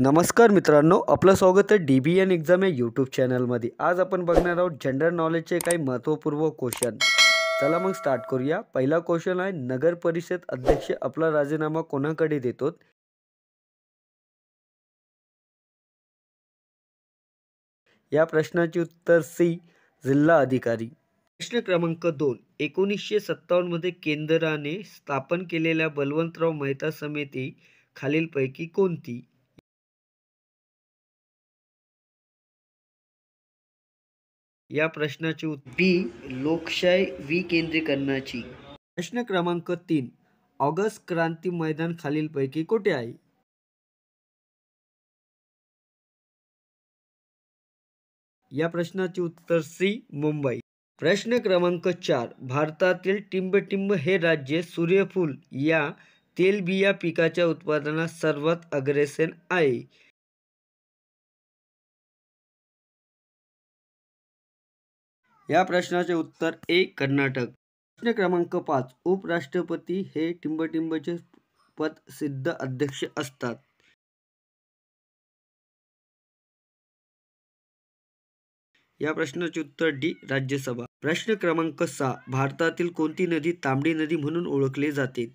नमस्कार मित्रांनो आपलं स्वागत आहे डी बी एन एक्झाम या यूट्यूब चॅनलमध्ये आज आपण बघणार आहोत जनरल नॉलेजचे काही महत्त्वपूर्ण क्वेश्चन चला मग स्टार्ट करूया पहिला क्वेश्चन आहे नगर परिषद अध्यक्ष आपला राजीनामा कोणाकडे देतो या प्रश्नाचे उत्तर सी जिल्हा अधिकारी प्रश्न क्रमांक दोन एकोणीसशे सत्तावन्नमध्ये केंद्राने स्थापन केलेल्या बलवंतराव मेहता समिती खालीलपैकी कोणती या प्रश्नाचे बी लोकशाही विकेंद्रीकरणाची प्रश्न क्रमांक तीन ऑगस्ट क्रांती मैदान खालीलपैकी कुठे आहे या प्रश्नाचे उत्तर सी मुंबई प्रश्न क्रमांक चार भारतातील टिंबटिंब हे राज्य सूर्यफूल या तेलबिया पिकाच्या उत्पादनात सर्वात अग्रेसेन आहे या प्रश्नाचे उत्तर ए कर्नाटक प्रश्न क्रमांक पाच उपराष्ट्रपती हे टिंबटिंबचे पद सिद्ध अध्यक्ष असतात या प्रश्नाचे उत्तर डी राज्यसभा प्रश्न क्रमांक सहा भारतातील कोणती नदी तांबडी नदी म्हणून ओळखले जाते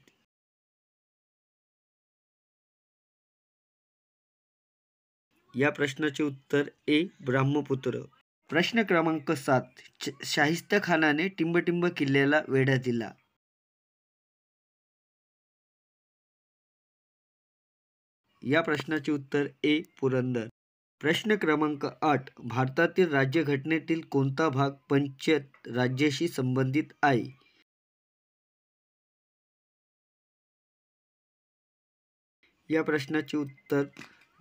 या प्रश्नाचे उत्तर ए ब्रह्मपुत्र प्रश्न क्रमांक सात शाहिस्त खानाने टिंबटिंब किल्ल्याला वेढा दिला या प्रश्नाचे उत्तर ए पुरंदर प्रश्न क्रमांक आठ भारतातील राज्यघटनेतील कोणता भाग पंचायत राज्याशी संबंधित आहे या प्रश्नाचे उत्तर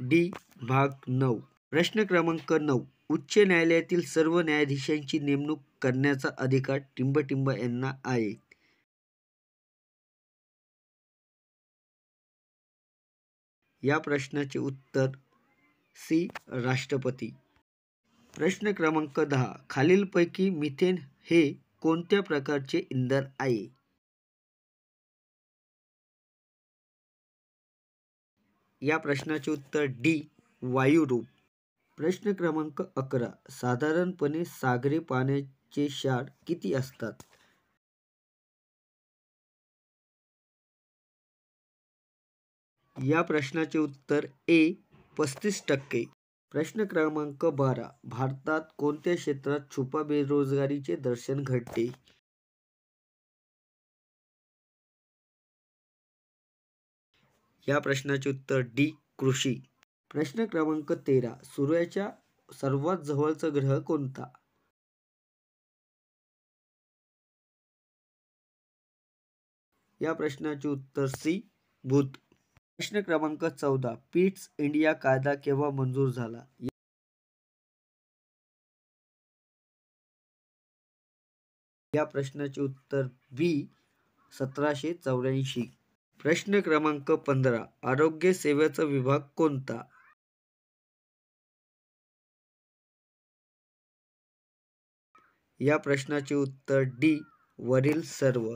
डी भाग नऊ प्रश्न क्रमांक नऊ उच्च न्यायालयातील सर्व न्यायाधीशांची नेमणूक करण्याचा अधिकार टिंबटिंब यांना आहे या प्रश्नाचे उत्तर सी राष्ट्रपती प्रश्न क्रमांक दहा खालीलपैकी मिथेन हे कोणत्या प्रकारचे इंधन आहे या प्रश्नाचे उत्तर डी वायुरूप प्रश्न क्रमांक अकरा साधारणपणे सागरी पाण्याचे क्षार किती असतात या प्रश्नाचे उत्तर ए पस्तीस टक्के प्रश्न क्रमांक बारा भारतात कोणत्या क्षेत्रात छुपा बेरोजगारीचे दर्शन घडते या प्रश्नाचे उत्तर डी कृषी प्रश्न क्रमांक तेरा सूर्याच्या सर्वात जवळचा ग्रह कोणता या प्रश्नाचे उत्तर सी बुध प्रश्न क्रमांक चौदा पीट्स इंडिया कायदा केव्हा मंजूर झाला या प्रश्नाचे उत्तर बी सतराशे चौऱ्याऐंशी प्रश्न क्रमांक पंधरा आरोग्य सेवेचा विभाग कोणता या प्रश्नाचे उत्तर डी वरील सर्व